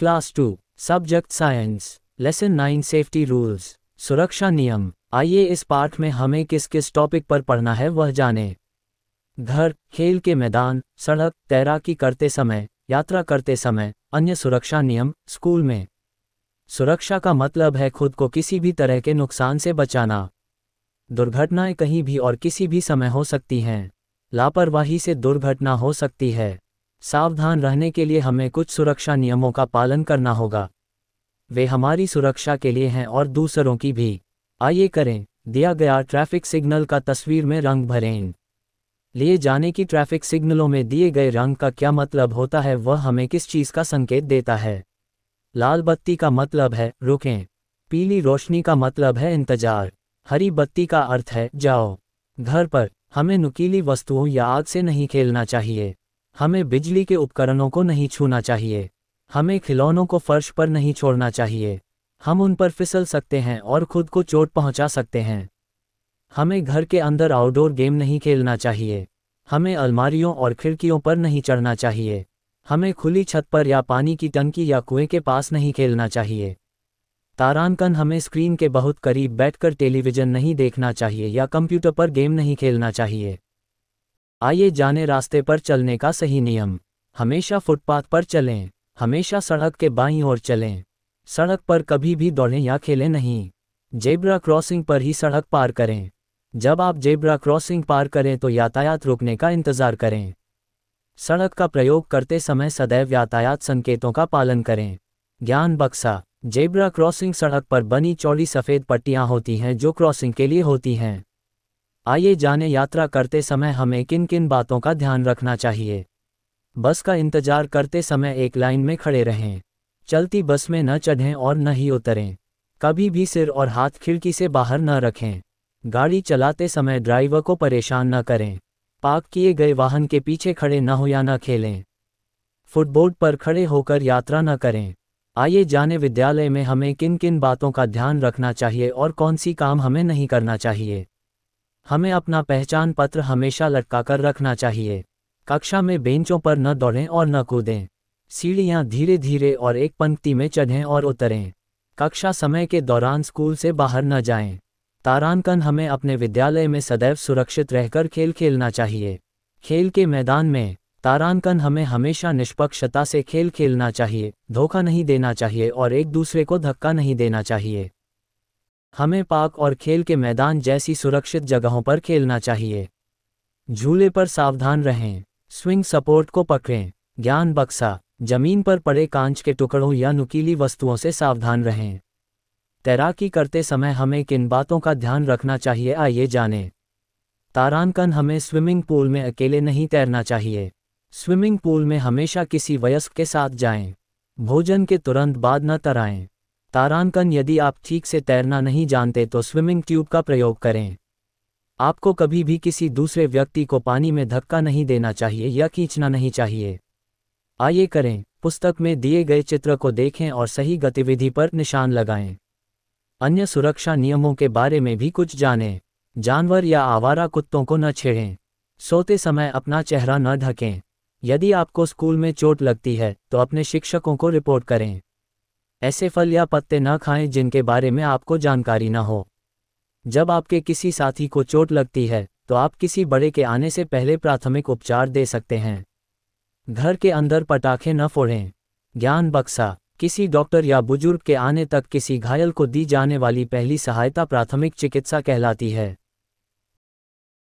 Class two subject science lesson nine safety rules सुरक्षा नियम आइए इस पाठ में हमें किस किस टॉपिक पर पढ़ना है वह जाने घर खेल के मैदान सड़क तैराकी करते समय यात्रा करते समय अन्य सुरक्षा नियम स्कूल में सुरक्षा का मतलब है खुद को किसी भी तरह के नुकसान से बचाना दुर्घटनाएं कहीं भी और किसी भी समय हो सकती हैं लापरवाही से दुर्घटना हो सकती है सावधान रहने के लिए हमें कुछ सुरक्षा नियमों का पालन करना होगा वे हमारी सुरक्षा के लिए हैं और दूसरों की भी आइए करें दिया गया ट्रैफिक सिग्नल का तस्वीर में रंग भरें लिए जाने की ट्रैफिक सिग्नलों में दिए गए रंग का क्या मतलब होता है वह हमें किस चीज़ का संकेत देता है लाल बत्ती का मतलब है रुकें पीली रोशनी का मतलब है इंतजार हरी बत्ती का अर्थ है जाओ घर पर हमें नुकीली वस्तुओं या आग से नहीं खेलना चाहिए हमें बिजली के उपकरणों को नहीं छूना चाहिए हमें खिलौनों को फर्श पर नहीं छोड़ना चाहिए हम उन पर फिसल सकते हैं और खुद को चोट पहुंचा सकते हैं हमें घर के अंदर आउटडोर गेम नहीं खेलना चाहिए हमें अलमारियों और खिड़कियों पर नहीं चढ़ना चाहिए हमें खुली छत पर या पानी की टंकी या कुएं के पास नहीं खेलना चाहिए तारांकन हमें स्क्रीन के बहुत करीब बैठकर टेलीविज़न नहीं देखना चाहिए या कंप्यूटर पर गेम नहीं खेलना चाहिए आइए जाने रास्ते पर चलने का सही नियम हमेशा फुटपाथ पर चलें हमेशा सड़क के बाईं ओर चलें सड़क पर कभी भी दौड़ें या खेलें नहीं जेब्रा क्रॉसिंग पर ही सड़क पार करें जब आप जेब्रा क्रॉसिंग पार करें तो यातायात रुकने का इंतज़ार करें सड़क का प्रयोग करते समय सदैव यातायात संकेतों का पालन करें ज्ञान बक्सा जेब्रा क्रॉसिंग सड़क पर बनी चौड़ी सफ़ेद पट्टियां होती हैं जो क्रॉसिंग के लिए होती हैं आइए जाने यात्रा करते समय हमें किन किन बातों का ध्यान रखना चाहिए बस का इंतजार करते समय एक लाइन में खड़े रहें चलती बस में न चढ़ें और न ही उतरें कभी भी सिर और हाथ खिड़की से बाहर न रखें गाड़ी चलाते समय ड्राइवर को परेशान न करें पार्क किए गए वाहन के पीछे खड़े न हो या न खेलें फुटबोर्ड पर खड़े होकर यात्रा न करें आइए जाने विद्यालय में हमें किन किन बातों का ध्यान रखना चाहिए और कौन सी काम हमें नहीं करना चाहिए हमें अपना पहचान पत्र हमेशा लटका कर रखना चाहिए कक्षा में बेंचों पर न दौड़ें और न कूदें सीढ़ियाँ धीरे धीरे और एक पंक्ति में चढ़ें और उतरें कक्षा समय के दौरान स्कूल से बाहर न जाएं। तारांकन हमें अपने विद्यालय में सदैव सुरक्षित रहकर खेल खेलना चाहिए खेल के मैदान में तारांकन हमें हमेशा निष्पक्षता से खेल खेलना चाहिए धोखा नहीं देना चाहिए और एक दूसरे को धक्का नहीं देना चाहिए हमें पार्क और खेल के मैदान जैसी सुरक्षित जगहों पर खेलना चाहिए झूले पर सावधान रहें स्विंग सपोर्ट को पकड़ें ज्ञान बक्सा जमीन पर पड़े कांच के टुकड़ों या नुकीली वस्तुओं से सावधान रहें तैराकी करते समय हमें किन बातों का ध्यान रखना चाहिए आइए जानें तारांकन हमें स्विमिंग पूल में अकेले नहीं तैरना चाहिए स्विमिंग पूल में हमेशा किसी वयस्क के साथ जाएं। भोजन के तुरंत बाद न तराएं तारांकन यदि आप ठीक से तैरना नहीं जानते तो स्विमिंग ट्यूब का प्रयोग करें आपको कभी भी किसी दूसरे व्यक्ति को पानी में धक्का नहीं देना चाहिए या खींचना नहीं चाहिए आइए करें पुस्तक में दिए गए चित्र को देखें और सही गतिविधि पर निशान लगाएं अन्य सुरक्षा नियमों के बारे में भी कुछ जानें जानवर या आवारा कुत्तों को न छेड़ें सोते समय अपना चेहरा न ढकें यदि आपको स्कूल में चोट लगती है तो अपने शिक्षकों को रिपोर्ट करें ऐसे फल या पत्ते न खाएं जिनके बारे में आपको जानकारी न हो जब आपके किसी साथी को चोट लगती है तो आप किसी बड़े के आने से पहले प्राथमिक उपचार दे सकते हैं घर के अंदर पटाखे न फोड़ें ज्ञान बक्सा किसी डॉक्टर या बुजुर्ग के आने तक किसी घायल को दी जाने वाली पहली सहायता प्राथमिक चिकित्सा कहलाती है